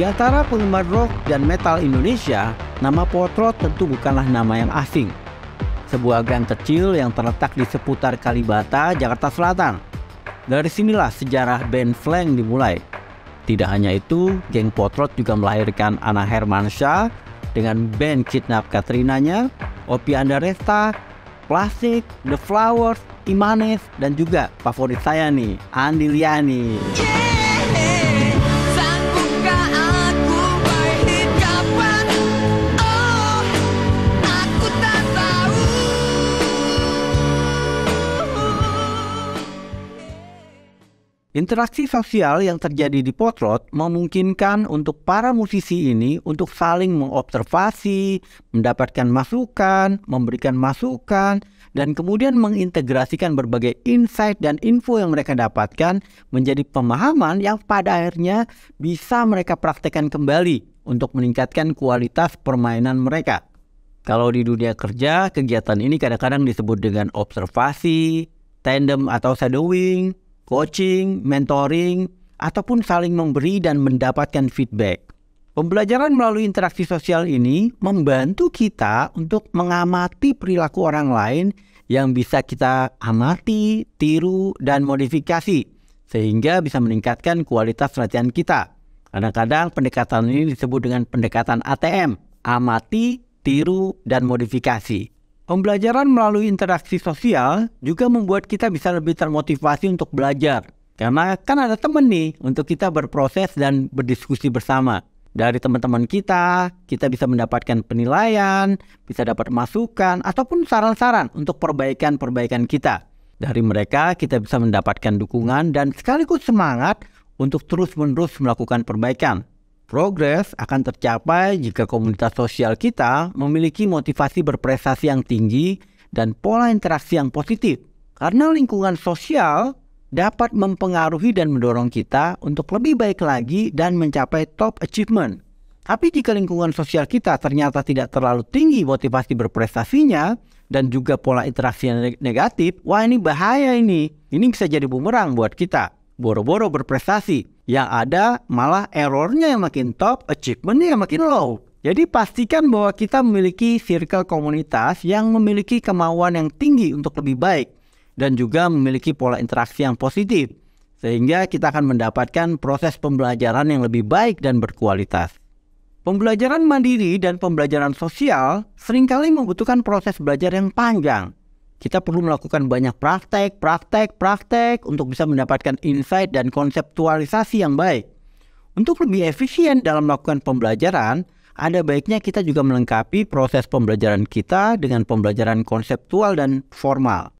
Di antara penggemar rock dan metal Indonesia, nama Potrot tentu bukanlah nama yang asing. Sebuah gang kecil yang terletak di seputar Kalibata, Jakarta Selatan. Dari sinilah sejarah band Flank dimulai. Tidak hanya itu, geng Potrot juga melahirkan Ana Hermansyah dengan band Kidnap Katrinanya, Opi Andaresta, Plastik, The Flowers, Imanes, dan juga favorit saya nih, Andiliani. Yeah! Interaksi sosial yang terjadi di Potrot memungkinkan untuk para musisi ini untuk saling mengobservasi, mendapatkan masukan, memberikan masukan, dan kemudian mengintegrasikan berbagai insight dan info yang mereka dapatkan menjadi pemahaman yang pada akhirnya bisa mereka praktekkan kembali untuk meningkatkan kualitas permainan mereka. Kalau di dunia kerja, kegiatan ini kadang-kadang disebut dengan observasi, tandem atau shadowing, coaching, mentoring, ataupun saling memberi dan mendapatkan feedback. Pembelajaran melalui interaksi sosial ini membantu kita untuk mengamati perilaku orang lain yang bisa kita amati, tiru, dan modifikasi sehingga bisa meningkatkan kualitas latihan kita. Kadang-kadang pendekatan ini disebut dengan pendekatan ATM, amati, tiru, dan modifikasi. Pembelajaran melalui interaksi sosial juga membuat kita bisa lebih termotivasi untuk belajar. Karena kan ada teman nih untuk kita berproses dan berdiskusi bersama. Dari teman-teman kita, kita bisa mendapatkan penilaian, bisa dapat masukan, ataupun saran-saran untuk perbaikan-perbaikan kita. Dari mereka, kita bisa mendapatkan dukungan dan sekaligus semangat untuk terus-menerus melakukan perbaikan. Progres akan tercapai jika komunitas sosial kita memiliki motivasi berprestasi yang tinggi dan pola interaksi yang positif. Karena lingkungan sosial dapat mempengaruhi dan mendorong kita untuk lebih baik lagi dan mencapai top achievement. Tapi jika lingkungan sosial kita ternyata tidak terlalu tinggi motivasi berprestasinya dan juga pola interaksi yang negatif, wah ini bahaya ini. Ini bisa jadi bumerang buat kita. Boro-boro berprestasi yang ada malah errornya yang makin top, achievementnya yang makin low. Jadi pastikan bahwa kita memiliki circle komunitas yang memiliki kemauan yang tinggi untuk lebih baik dan juga memiliki pola interaksi yang positif sehingga kita akan mendapatkan proses pembelajaran yang lebih baik dan berkualitas. Pembelajaran mandiri dan pembelajaran sosial seringkali membutuhkan proses belajar yang panjang kita perlu melakukan banyak praktek, praktek, praktek untuk bisa mendapatkan insight dan konseptualisasi yang baik. Untuk lebih efisien dalam melakukan pembelajaran, ada baiknya kita juga melengkapi proses pembelajaran kita dengan pembelajaran konseptual dan formal.